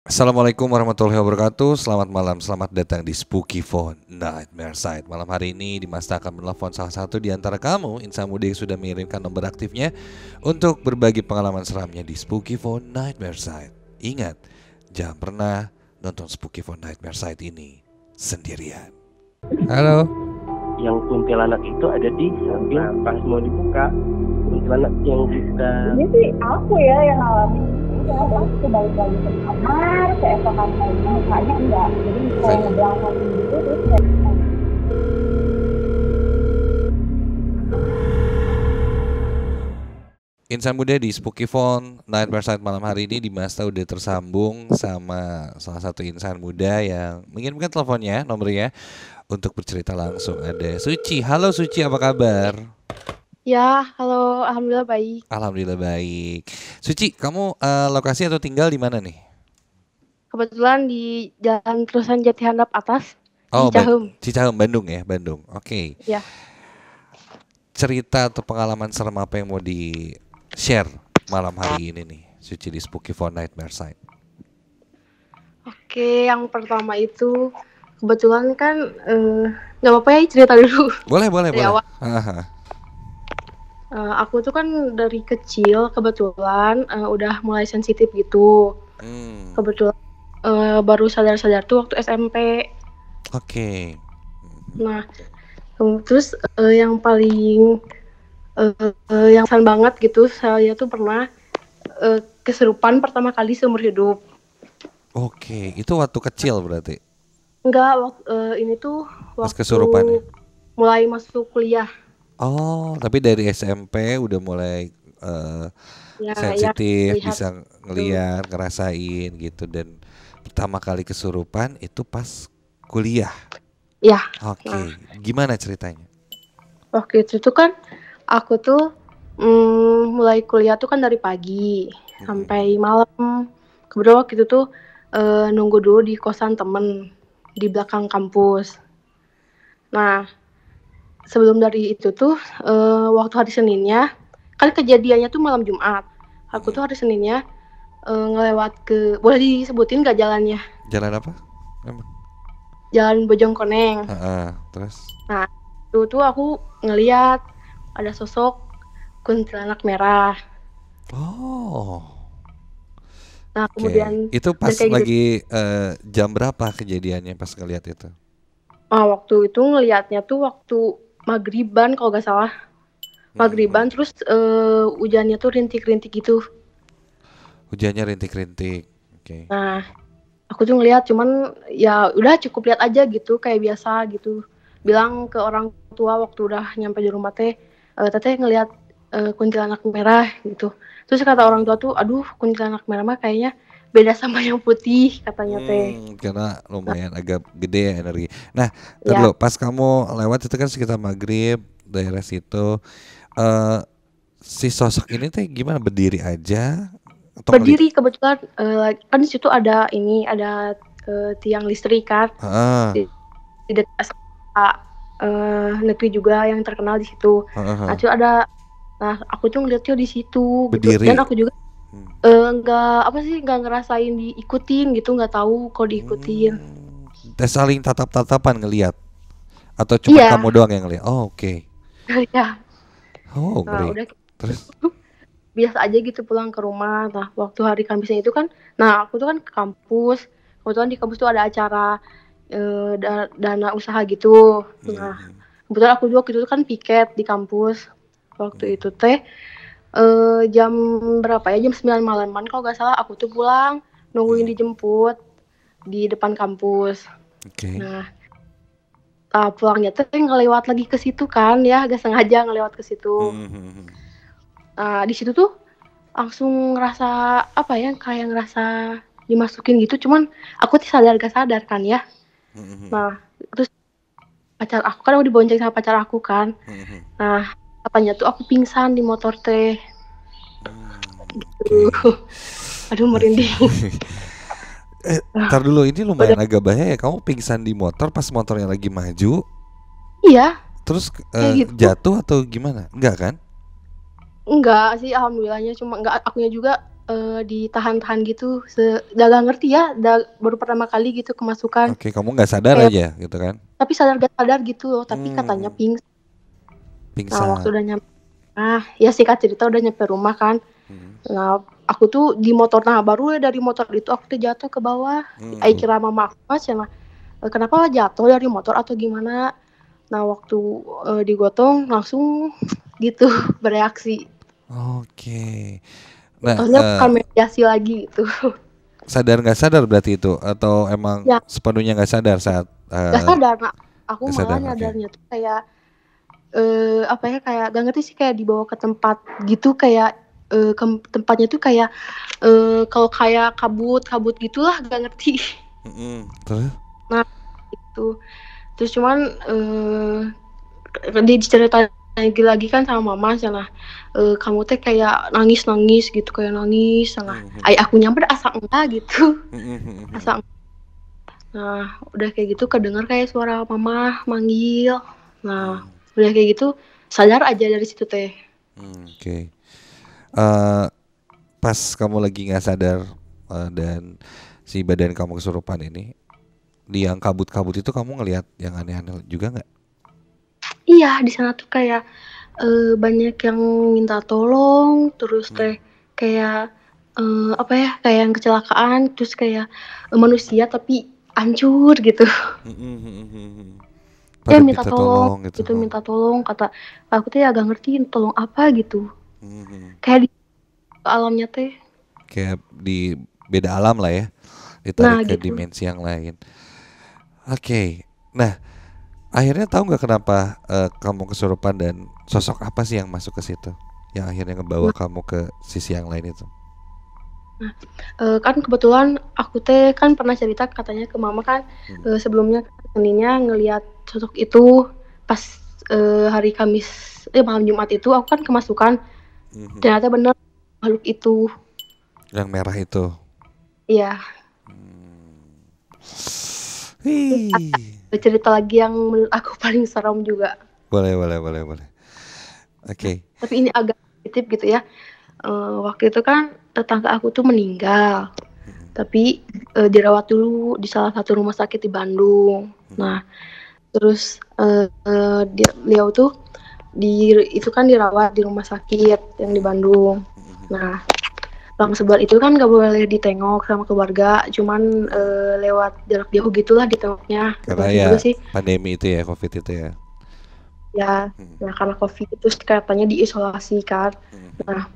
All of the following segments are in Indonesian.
Assalamualaikum warahmatullahi wabarakatuh Selamat malam, selamat datang di Spooky Phone Nightmare Side Malam hari ini Dimas akan menelpon salah satu di antara kamu Muda yang sudah mengirimkan nomor aktifnya Untuk berbagi pengalaman seramnya di Spooky Phone Nightmare Side Ingat, jangan pernah nonton Spooky Phone Nightmare Side ini sendirian Halo Yang kuntilanak itu ada di samping pas mau dibuka Kuntilanak yang kita Ini sih aku ya yang alami ke apa ke balik ke kamar ke enggak jadi gitu terus kayak Insan Muda di Spooky Phone Night Side malam hari ini di Masta udah tersambung sama salah satu insan muda yang mengirimkan teleponnya nomornya untuk bercerita langsung ada Suci. Halo Suci, apa kabar? Ya, halo, alhamdulillah baik. Alhamdulillah baik. Suci, kamu uh, lokasi atau tinggal di mana nih? Kebetulan di Jalan Terusan Jati Handap atas, oh, Cicahum, Ba Cicahem, Bandung ya, Bandung. Oke. Okay. Ya. Cerita atau pengalaman serem apa yang mau di share malam hari ini nih, Suci di Spooky for Nightmare Side? Oke, yang pertama itu kebetulan kan eh, nggak uh, apa-apa ya cerita dulu. Boleh, boleh, boleh. Awal uh, aku tuh kan dari kecil kebetulan uh, udah mulai sensitif gitu. Hmm. Kebetulan uh, baru sadar-sadar tuh waktu SMP. Oke. Okay. Nah, terus uh, yang paling uh, uh, yang san banget gitu saya tuh pernah uh, keserupan pertama kali seumur hidup. Oke, okay. itu waktu kecil berarti? Enggak, waktu, uh, ini tuh waktu Mas kesurupan ya? mulai masuk kuliah. Oh, tapi dari SMP udah mulai uh, ya, sensitif, ya, bisa ngeliat, ngerasain gitu dan pertama kali kesurupan itu pas kuliah. Ya. Oke, okay. nah. gimana ceritanya? Waktu itu tuh kan aku tuh mm, mulai kuliah tuh kan dari pagi hmm. sampai malam. Kebetulan waktu itu tuh uh, nunggu dulu di kosan temen di belakang kampus. Nah, sebelum dari itu tuh uh, waktu hari Seninnya kan kejadiannya tuh malam Jumat aku tuh hari Seninnya uh, ngelewat ke boleh disebutin gak jalannya jalan apa Emang? jalan Bojongkoneng uh, uh, terus nah itu tuh aku ngeliat ada sosok kuntilanak merah oh Nah, okay. kemudian itu pas gitu lagi gitu. uh, jam berapa kejadiannya pas ngeliat itu? Ah, waktu itu ngelihatnya tuh waktu magriban kalau gak salah hmm. magriban hmm. terus uh, hujannya tuh rintik-rintik gitu hujannya rintik-rintik oke okay. nah aku tuh ngelihat cuman ya udah cukup lihat aja gitu kayak biasa gitu bilang ke orang tua waktu udah nyampe di rumah teh uh, teteh ngelihat uh, eh, kuntilanak merah gitu terus kata orang tua tuh aduh kuntilanak merah mah kayaknya beda sama yang putih katanya hmm, teh karena lumayan nah. agak gede ya energi nah terlalu ya. pas kamu lewat itu kan sekitar maghrib daerah situ uh, si sosok ini teh gimana berdiri aja atau berdiri kebetulan uh, kan di situ ada ini ada uh, tiang listrik kan ah. di, di uh, negeri juga yang terkenal di situ Uh -huh. nah ada nah aku tuh ngeliatnya di situ gitu. dan aku juga hmm. uh, apa sih nggak ngerasain diikutin gitu nggak tahu kok diikutin hmm. dan saling tatap tatapan ngelihat atau cuma yeah. kamu doang yang ngelihat oh oke okay. ya yeah. oh nah, udah gitu. terus biasa aja gitu pulang ke rumah nah waktu hari Kamisnya itu kan nah aku tuh kan ke kampus kebetulan di kampus tuh ada acara uh, eh, dana, dana usaha gitu hmm, nah hmm. kebetulan aku juga gitu kan piket di kampus waktu hmm. itu teh uh, jam berapa ya jam 9 kan kalau gak salah aku tuh pulang nungguin iya. dijemput di depan kampus. Okay. Nah uh, pulangnya tuh ngelewat lagi ke situ kan ya gak sengaja ngelewat ke situ. Hmm. Uh, di situ tuh langsung ngerasa apa ya kayak ngerasa dimasukin gitu cuman aku tuh sadar gak sadar kan ya. Nah terus pacar aku kan udah dibonceng sama pacar aku kan. Nah apanya tuh aku pingsan di motor teh gitu hmm, okay. aduh merinding eh tar dulu ini lumayan Udah. agak bahaya ya kamu pingsan di motor pas motornya lagi maju iya terus eh, gitu. jatuh atau gimana enggak kan enggak sih alhamdulillahnya cuma enggak akunya juga eh, ditahan-tahan gitu sedang ngerti ya da, baru pertama kali gitu kemasukan oke okay, kamu nggak sadar eh, aja gitu kan tapi sadar gak sadar gitu loh tapi hmm. katanya pingsan Pingsan. Nah, waktu udah nyampe ah ya sih kak cerita udah nyampe rumah kan. Hmm. Nah, aku tuh di motor nah baru dari motor itu aku tuh jatuh ke bawah. Hmm. Aku eh, kira mama aku ya, eh, kenapa jatuh dari motor atau gimana? Nah, waktu uh, digotong langsung gitu bereaksi. Oke. Okay. Nah, Soalnya uh, bukan mediasi lagi itu. Sadar nggak sadar berarti itu atau emang ya. sepenuhnya nggak sadar saat? uh, gak sadar, nah, aku malah sadar, nyadarnya okay. tuh kayak uh, apa ya kayak gak ngerti sih kayak dibawa ke tempat gitu kayak uh, eh, ke tempatnya tuh kayak uh, kalau kayak kabut kabut gitulah gak ngerti mm-hmm. nah itu terus cuman uh, dia diceritain lagi lagi kan sama mama sana e, kamu teh kayak nangis nangis gitu kayak nangis sana mm-hmm. ay aku nyamper asa enggak gitu mm-hmm. asa nah udah kayak gitu kedengar kayak suara mama manggil nah mm udah kayak gitu sadar aja dari situ teh hmm, oke okay. uh, eh, pas kamu lagi nggak sadar uh, dan si badan kamu kesurupan ini di yang kabut-kabut itu kamu ngelihat yang aneh-aneh juga nggak iya di sana tuh kayak uh, banyak yang minta tolong terus hmm. teh kayak uh, apa ya kayak yang kecelakaan terus kayak uh, manusia tapi hancur gitu hmm, hmm, pada ya minta, minta tolong, tolong gitu. gitu minta tolong kata aku tuh agak ngertiin tolong apa gitu hmm. kayak di alamnya teh kayak di beda alam lah ya ditarik nah, ke gitu. dimensi yang lain oke okay. nah akhirnya tahu nggak kenapa uh, kamu kesurupan dan sosok apa sih yang masuk ke situ yang akhirnya ngebawa nah. kamu ke sisi yang lain itu Nah, uh, kan kebetulan aku teh kan pernah cerita katanya ke mama kan, hmm. uh, sebelumnya seninya ngelihat sosok itu pas, uh, hari Kamis, eh, malam Jumat itu aku kan kemasukan, hmm. ternyata bener makhluk itu. Yang merah itu? Iya. Hmm. cerita lagi yang aku paling serem juga. Boleh boleh boleh boleh. Oke. Tapi ini agak sensitif gitu ya uh, waktu itu kan tetangga aku tuh meninggal tapi uh, dirawat dulu di salah satu rumah sakit di Bandung nah terus uh, uh, dia beliau tuh di itu kan dirawat di rumah sakit yang di Bandung nah bang sebelah itu kan gak boleh ditengok sama keluarga cuman uh, lewat jarak jauh gitulah ditengoknya karena gitu ya sih. pandemi itu ya covid itu ya ya hmm. nah karena covid itu katanya diisolasi kan hmm. nah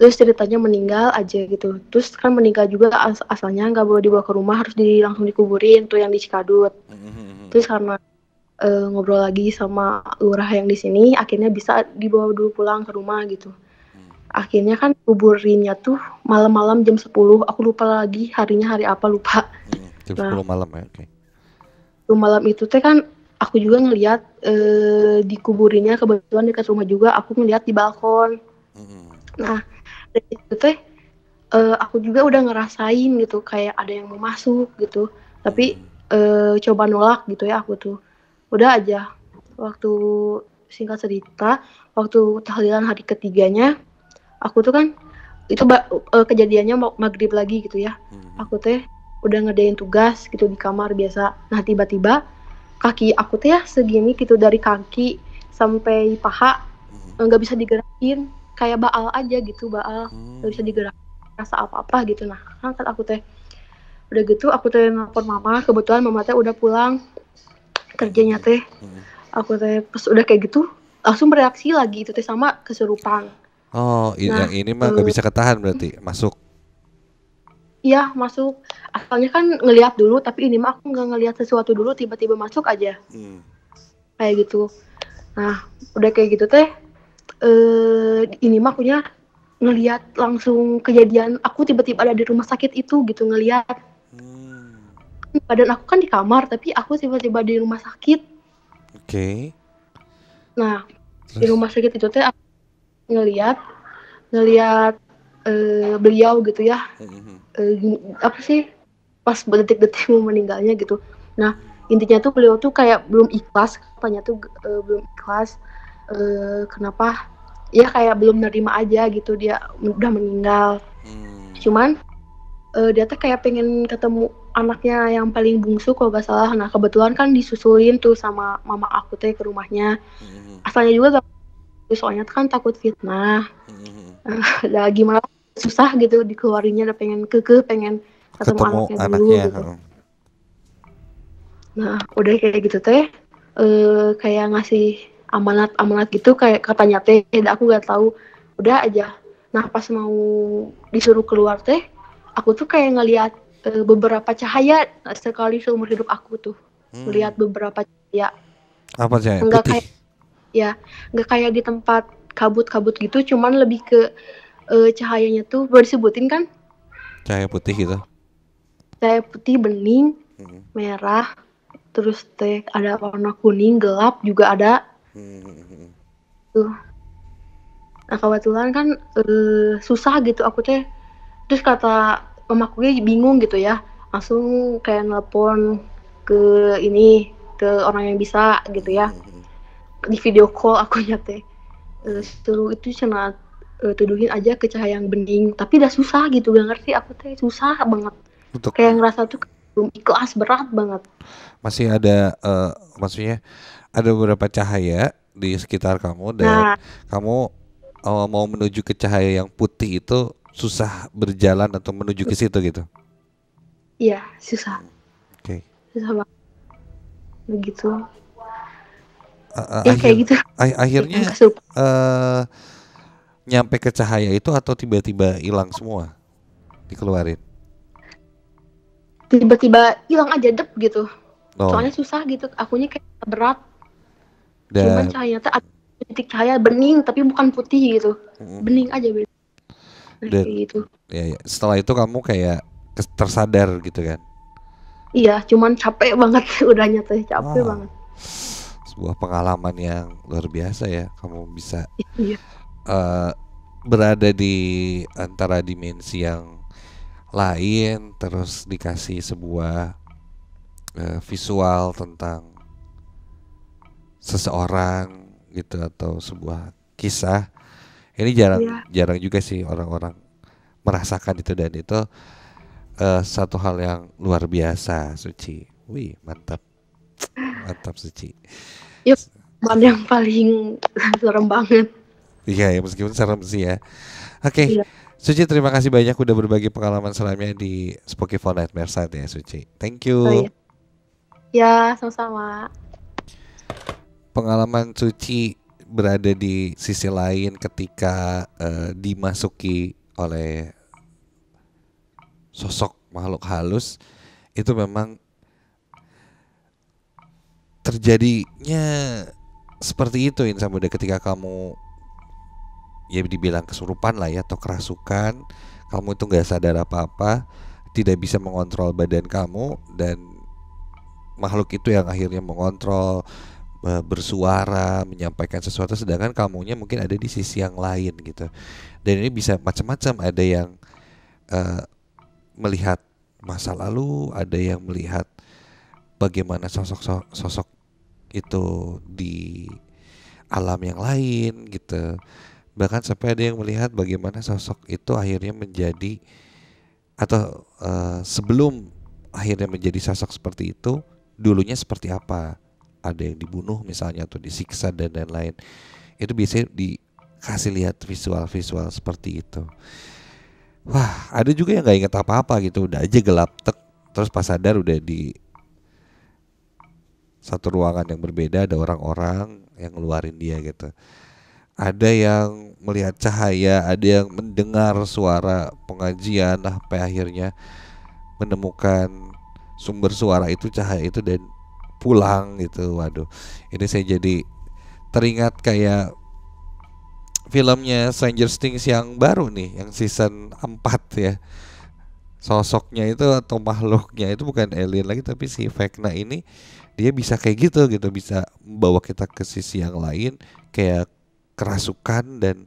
terus ceritanya meninggal aja gitu terus kan meninggal juga as asalnya nggak boleh dibawa ke rumah harus di langsung dikuburin tuh yang di Cikadut mm-hmm. terus karena uh, ngobrol lagi sama lurah yang di sini akhirnya bisa dibawa dulu pulang ke rumah gitu mm. akhirnya kan kuburinnya tuh malam-malam jam 10 aku lupa lagi harinya hari apa lupa mm. jam nah, 10 malam ya oke okay. malam itu teh kan aku juga ngelihat eh, dikuburinnya kebetulan dekat rumah juga aku ngelihat di balkon mm-hmm. nah dari situ teh uh, aku juga udah ngerasain gitu kayak ada yang mau masuk gitu tapi uh, coba nolak gitu ya aku tuh udah aja waktu singkat cerita waktu tahlilan hari ketiganya aku tuh kan itu uh, kejadiannya maghrib lagi gitu ya hmm. aku teh udah ngedain tugas gitu di kamar biasa nah tiba-tiba kaki aku teh ya segini gitu dari kaki sampai paha hmm. nggak bisa digerakin kayak baal aja gitu baal hmm. gak bisa digerak rasa apa apa gitu nah angkat aku teh udah gitu aku teh nelfon mama kebetulan mama teh udah pulang kerjanya teh hmm. aku teh pas udah kayak gitu langsung bereaksi lagi itu teh sama keserupan oh nah, ini mah gak eh, bisa ketahan berarti masuk Iya masuk asalnya kan ngelihat dulu tapi ini mah aku nggak ngelihat sesuatu dulu tiba-tiba masuk aja hmm. kayak gitu nah udah kayak gitu teh uh, ini mah punya ngelihat langsung kejadian aku tiba-tiba ada di rumah sakit itu gitu ngelihat hmm. badan aku kan di kamar tapi aku tiba-tiba di rumah sakit oke okay. nah Terus? di rumah sakit itu teh aku ngelihat ngelihat uh, eh, beliau gitu ya hmm. uh, apa sih pas detik-detik mau meninggalnya gitu nah intinya tuh beliau tuh kayak belum ikhlas katanya tuh uh, belum ikhlas Eh, kenapa ya kayak belum nerima aja gitu dia udah meninggal hmm. cuman uh, dia tuh kayak pengen ketemu anaknya yang paling bungsu kalau gak salah nah kebetulan kan disusulin tuh sama mama aku teh ke rumahnya hmm. asalnya juga gak soalnya kan takut fitnah hmm. Nah, gimana susah gitu dikeluarinnya udah pengen keke pengen ketemu, ketemu anaknya, anaknya dulu ya, gitu nah udah kayak gitu teh uh, kayak ngasih amanat-amanat gitu kayak katanya teh aku gak tahu udah aja nah pas mau disuruh keluar teh aku tuh kayak ngelihat e, eh, beberapa cahaya sekali seumur hidup aku tuh hmm. beberapa cahaya apa cahaya enggak kayak ya nggak kayak di tempat kabut-kabut gitu cuman lebih ke e, cahayanya tuh baru disebutin kan cahaya putih gitu cahaya putih bening hmm. merah terus teh ada warna kuning gelap juga ada Tuh. Nah kebetulan kan uh, susah gitu aku teh. Terus kata mamaku bingung gitu ya. Langsung kayak nelpon ke ini ke orang yang bisa gitu ya. Di video call aku ya teh. Uh, itu cuma uh, eh, tuduhin aja ke cahaya yang bening tapi udah susah gitu gak ngerti aku teh susah banget Betul. kayak ngerasa tuh belum ikhlas berat banget masih ada uh, maksudnya ada beberapa cahaya di sekitar kamu dan nah. kamu uh, mau menuju ke cahaya yang putih itu susah berjalan atau menuju ke situ gitu. Iya, susah. Oke. Okay. Susah banget. Begitu. Uh, uh, ya akhir, kayak gitu. akhirnya uh, nyampe ke cahaya itu atau tiba-tiba hilang semua? Dikeluarin. Tiba-tiba hilang aja dep gitu. Oh. Soalnya susah gitu, akunya kayak berat dan... Cuman cahaya tuh titik cahaya bening tapi bukan putih gitu. Hmm. Bening aja beda. Dan, gitu. Ya, ya, setelah itu kamu kayak tersadar gitu kan? Iya, cuman capek banget udah nyata capek ah. banget. Sebuah pengalaman yang luar biasa ya, kamu bisa iya. uh, berada di antara dimensi yang lain, terus dikasih sebuah uh, visual tentang seseorang gitu atau sebuah kisah ini jarang yeah. jarang juga sih orang-orang merasakan itu dan itu uh, satu hal yang luar biasa Suci wih mantap mantap Suci yep Man yang paling serem banget. Iya ya meskipun serem sih ya. Oke, okay. Iya. Suci terima kasih banyak udah berbagi pengalaman seramnya di Spooky for Nightmare Side ya Suci. Thank you. Oh, iya. Ya sama-sama pengalaman Suci berada di sisi lain ketika uh, dimasuki oleh sosok makhluk halus itu memang terjadinya seperti itu insya Muda ketika kamu ya dibilang kesurupan lah ya atau kerasukan kamu itu nggak sadar apa-apa tidak bisa mengontrol badan kamu dan makhluk itu yang akhirnya mengontrol Eh, bersuara menyampaikan sesuatu sedangkan kamunya mungkin ada di sisi yang lain gitu dan ini bisa macam-macam ada yang uh, melihat masa lalu ada yang melihat bagaimana sosok sosok itu di alam yang lain gitu bahkan sampai ada yang melihat bagaimana sosok itu akhirnya menjadi atau uh, sebelum akhirnya menjadi sosok seperti itu dulunya seperti apa ada yang dibunuh misalnya atau disiksa dan lain-lain itu biasanya dikasih lihat visual-visual seperti itu wah ada juga yang nggak inget apa-apa gitu udah aja gelap tek terus pas sadar udah di satu ruangan yang berbeda ada orang-orang yang ngeluarin dia gitu ada yang melihat cahaya ada yang mendengar suara pengajian nah sampai akhirnya menemukan sumber suara itu cahaya itu dan pulang gitu waduh ini saya jadi teringat kayak filmnya Stranger Things yang baru nih yang season 4 ya sosoknya itu atau makhluknya itu bukan alien lagi tapi si Vecna ini dia bisa kayak gitu gitu bisa membawa kita ke sisi yang lain kayak kerasukan dan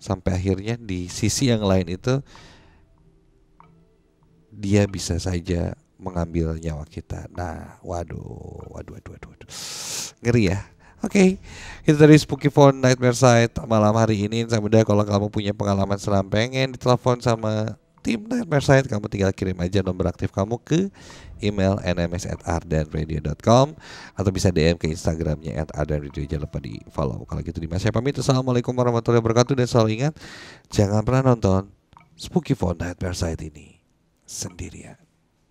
sampai akhirnya di sisi yang lain itu dia bisa saja mengambil nyawa kita. Nah, waduh, waduh, waduh, waduh, waduh. ngeri ya. Oke, okay. itu dari Spooky Phone Nightmare Side malam hari ini. Saya mudah kalau kamu punya pengalaman seram pengen ditelepon sama tim Nightmare Side, kamu tinggal kirim aja nomor aktif kamu ke email nms@ardanradio.com atau bisa DM ke Instagramnya at Jangan lupa di follow. Kalau gitu Dimas saya pamit. Assalamualaikum warahmatullahi wabarakatuh dan selalu ingat jangan pernah nonton Spooky Phone Nightmare Side ini sendirian.